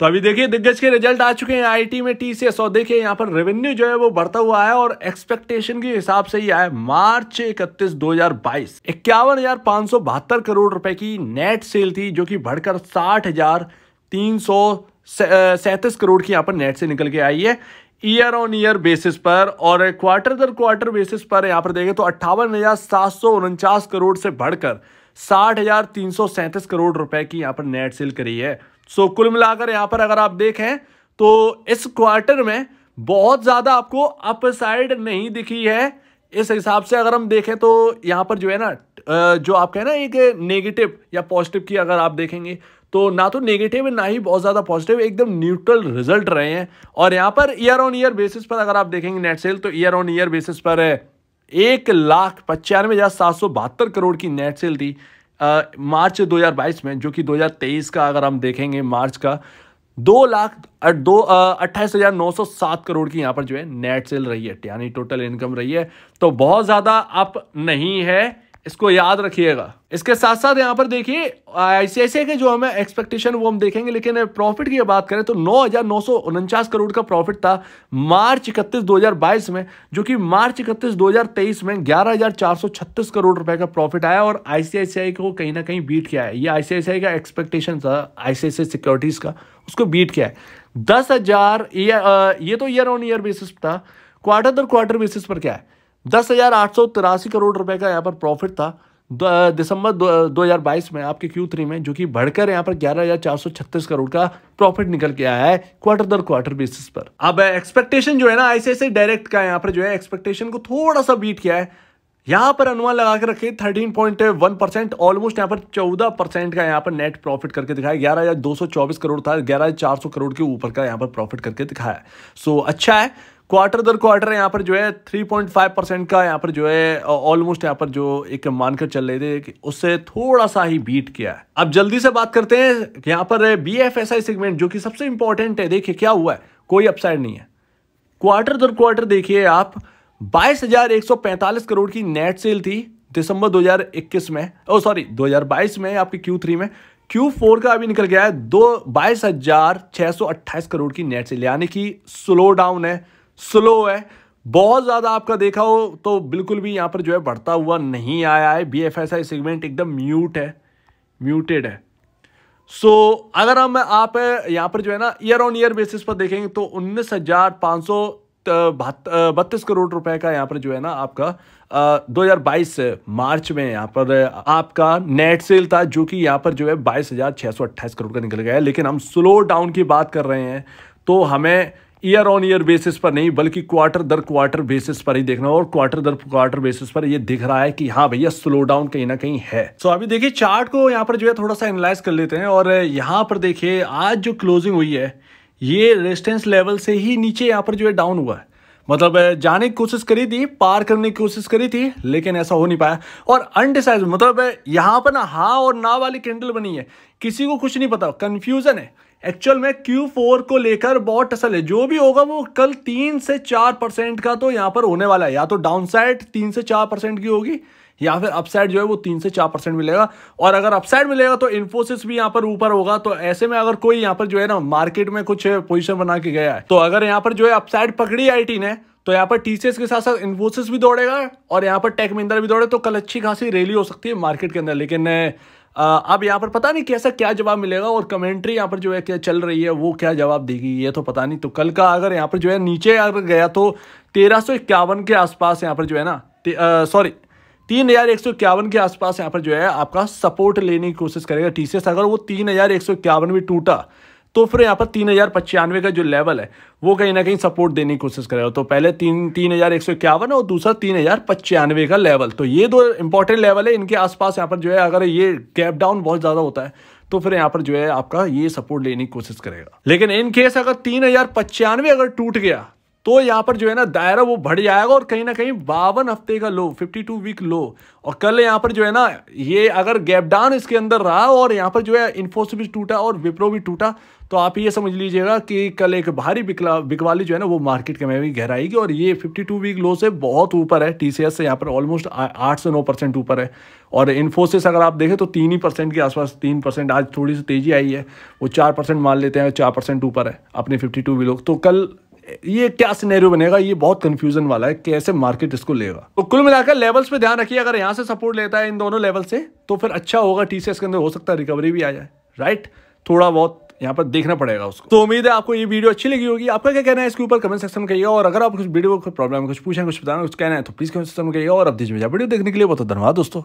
तो अभी देखिए दिग्गज के रिजल्ट आ चुके हैं आईटी में टीसीएस और देखिए यहाँ पर रेवेन्यू जो है वो बढ़ता हुआ है और एक्सपेक्टेशन के हिसाब से ही आया मार्च इकतीस दो हजार बाईस इक्यावन हजार पांच सौ बहत्तर करोड़ रुपए की नेट सेल थी जो कि बढ़कर साठ हजार तीन सौ सैंतीस करोड़ की यहाँ पर नेट से निकल के आई है ईयर ऑन ईयर बेसिस पर और क्वार्टर दर क्वार्टर बेसिस पर यहाँ पर देखें तो अट्ठावन हजार सात सौ उनचास करोड़ से बढ़कर साठ हजार तीन सौ सैंतीस करोड़ रुपए की यहाँ पर नेट सेल करी है सो so, कुल मिलाकर यहाँ पर अगर आप देखें तो इस क्वार्टर में बहुत ज़्यादा आपको अपसाइड नहीं दिखी है इस हिसाब से अगर हम देखें तो यहाँ पर जो है ना जो आप कहें ना एक नेगेटिव या पॉजिटिव की अगर आप देखेंगे तो ना तो नेगेटिव ना ही बहुत ज़्यादा पॉजिटिव एकदम न्यूट्रल रिजल्ट रहे हैं और यहाँ per year on year basis पर अगर आप देखेंगे नेट सेल तो ईयर ऑन ईयर बेसिस पर एक लाख पचानवे हज़ार सात सौ बहत्तर करोड़ की नेट सेल थी मार्च 2022 में जो कि 2023 का अगर हम देखेंगे मार्च का दो लाख दो अट्ठाईस हज़ार नौ सौ सात करोड़ की यहाँ पर जो है नेट सेल रही है यानी टोटल इनकम रही है तो बहुत ज़्यादा अप नहीं है इसको याद रखिएगा इसके साथ साथ यहाँ पर देखिए आईसीआईसीआई के जो हमें एक्सपेक्टेशन वो हम देखेंगे लेकिन प्रॉफिट की बात करें तो नौ करोड़ का प्रॉफिट था मार्च इकतीस बाईस में जो कि मार्च इकतीस तेईस में 11,436 करोड़ रुपए का प्रॉफिट आया और आईसीआईसीआई को कहीं ना कहीं बीट किया है ये आईसीआईसीआई का एक्सपेक्टेशन था आईसीआईसीआई सिक्योरिटीज का उसको बीट किया है दस हजार ये, ये तो ईयर ऑन ईयर बेसिस था क्वार्टर दर क्वार्टर बेसिस पर क्या है दस हज़ार आठ सौ तिरासी करोड़ रुपए का यहाँ पर प्रॉफिट था दिसंबर दो हज़ार बाईस में आपके क्यू थ्री में जो कि बढ़कर यहाँ पर ग्यारह हज़ार चार सौ छत्तीस करोड़ का प्रॉफिट निकल के आया है क्वार्टर दर क्वार्टर बेसिस पर अब एक्सपेक्टेशन जो है ना आईसीआईसी डायरेक्ट का यहाँ पर जो है एक्सपेक्टेशन को थोड़ा सा बीट किया है यहाँ पर अनुमान लगा के रखे thirteen point one percent almost यहाँ पर चौदह परसेंट का यहाँ पर नेट प्रॉफिट करके दिखाया ग्यारह हजार दो सौ चौबीस करोड़ था ग्यारह हजार चार सौ करोड़ के ऊपर का यहाँ पर प्रॉफिट करके दिखाया सो so, अच्छा है क्वार्टर दर क्वार्टर यहाँ पर जो है थ्री पॉइंट फाइव परसेंट का यहाँ पर जो है ऑलमोस्ट यहाँ पर जो एक मानकर चल रहे थे कि उससे थोड़ा सा ही बीट किया है अब जल्दी से बात करते हैं यहाँ पर B F S I segment जो कि सबसे इंपॉर्टेंट है देखिए क्या हुआ है कोई अपसाइड नहीं है क्वार्टर दर क्वार्टर देखिए आप बाईस हजार एक सौ पैंतालीस करोड़ की नेट सेल थी दिसंबर 2021 में ओ सॉरी 2022 में आपके Q3 में Q4 का अभी निकल गया है दो बाईस हजार छः सौ अट्ठाईस करोड़ की नेट सेल यानी कि स्लो डाउन है स्लो है बहुत ज़्यादा आपका देखा हो तो बिल्कुल भी यहाँ पर जो है बढ़ता हुआ नहीं आया है B F S I segment एकदम म्यूट है म्यूटेड है सो so, अगर हम आप यहाँ पर जो है ना ईयर ऑन ईयर बेसिस पर देखेंगे तो उन्नीस हज़ार पाँच सौ बत्तीस करोड़ रुपए का यहाँ पर जो है ना आपका दो हजार बाईस मार्च में यहाँ पर आपका नेट सेल था जो कि यहाँ पर जो है बाईस हज़ार छः सौ करोड़ का निकल गया है लेकिन हम स्लो डाउन की बात कर रहे हैं तो हमें ईयर ऑन ईयर बेसिस पर नहीं बल्कि क्वार्टर दर क्वार्टर बेसिस पर ही देखना और क्वार्टर दर क्वार्टर बेसिस पर ये दिख रहा है कि हाँ भैया स्लो डाउन कहीं ना कहीं है सो so, अभी देखिए चार्ट को यहाँ पर जो है थोड़ा सा एनालाइज कर लेते हैं और यहाँ पर देखिए आज जो क्लोजिंग हुई है ये रेजिस्टेंस लेवल से ही नीचे यहाँ पर जो है डाउन हुआ है मतलब जाने की कोशिश करी थी पार करने की कोशिश करी थी लेकिन ऐसा हो नहीं पाया और अनडिसाइज मतलब यहाँ पर ना हाँ और ना वाली कैंडल बनी है किसी को कुछ नहीं पता कन्फ्यूजन है एक्चुअल में Q4 को लेकर बहुत टसल है जो भी होगा वो कल तीन से चार परसेंट का तो यहाँ पर होने वाला है या तो डाउन साइड तीन से चार परसेंट की होगी या फिर अपसाइड जो है वो तीन से चार परसेंट मिलेगा और अगर अपसाइड मिलेगा तो इन्फोसिस भी यहाँ पर ऊपर होगा तो ऐसे में अगर कोई यहाँ पर जो है ना मार्केट में कुछ पोजिशन बना के गया है तो अगर यहाँ पर जो है अपसाइड पकड़ी आई ने तो यहाँ पर टीसीएस के साथ साथ इन्फोसिस भी दौड़ेगा और यहाँ पर टेक महिंद्रा भी दौड़े तो कल अच्छी खासी रैली हो सकती है मार्केट के अंदर लेकिन अब यहाँ पर पता नहीं कैसा क्या जवाब मिलेगा और कमेंट्री यहाँ पर जो है क्या चल रही है वो क्या जवाब देगी ये तो पता नहीं तो कल का अगर यहाँ पर जो है नीचे अगर गया तो तेरह सौ इक्यावन के आसपास यहाँ पर जो है ना सॉरी तीन हज़ार एक सौ इक्यावन के आसपास यहाँ पर जो है आपका सपोर्ट लेने की कोशिश करेगा टीसीएस अगर वो तीन हज़ार एक सौ इक्यावन भी टूटा तो फिर यहाँ पर तीन हज़ार पचानवे का जो लेवल है वो कहीं ना कहीं सपोर्ट देने की कोशिश करेगा तो पहले तीन तीन हज़ार एक सौ इक्यावन और दूसरा तीन हज़ार पचानवे का लेवल तो ये दो इंपॉर्टेंट लेवल है इनके आसपास यहाँ पर जो है अगर ये गैप डाउन बहुत ज़्यादा होता है तो फिर यहाँ पर जो है आपका ये सपोर्ट लेने की कोशिश करेगा लेकिन इन केस अगर तीन हजार पचानवे अगर टूट गया तो यहाँ पर जो है ना दायरा वो बढ़ जाएगा और कहीं ना कहीं बावन हफ्ते का लो 52 वीक लो और कल यहाँ पर जो है ना ये अगर गैप डाउन इसके अंदर रहा और यहाँ पर जो है इन्फोसिस भी टूटा और विप्रो भी टूटा तो आप ये समझ लीजिएगा कि कल एक भारी बिकवाली जो है ना वो मार्केट के में भी गहराएगी और ये 52 वीक लो से बहुत ऊपर है टीसीएस से यहाँ पर ऑलमोस्ट आठ से नौ परसेंट ऊपर है और इन्फोसिस अगर आप देखें तो तीन ही परसेंट के आसपास तीन परसेंट आज थोड़ी सी तेज़ी आई है वो चार परसेंट मान लेते हैं चार परसेंट ऊपर है अपने फिफ्टी टू वीक तो कल ये क्या सिनेरियो बनेगा ये बहुत कंफ्यूजन वाला है कैसे मार्केट इसको लेगा तो कुल मिलाकर लेवल्स पे ध्यान रखिए अगर यहाँ से सपोर्ट लेता है इन दोनों लेवल से तो फिर अच्छा होगा टीसीएस के अंदर हो सकता है रिकवरी भी आ जाए राइट थोड़ा बहुत यहाँ पर देखना पड़ेगा उसको तो उम्मीद है आपको ये वीडियो अच्छी लगी होगी आपका क्या कहना है इसके ऊपर कमेंट सेक्शन में कहिएगा और अगर आप कुछ वीडियो को प्रॉब्लम कुछ पूछें कुछ बताना कुछ कहना है तो प्लीज कमेंट सेक्शन में कहिएगा और अब दीजिए वीडियो देखने के लिए बहुत धन्यवाद दोस्तों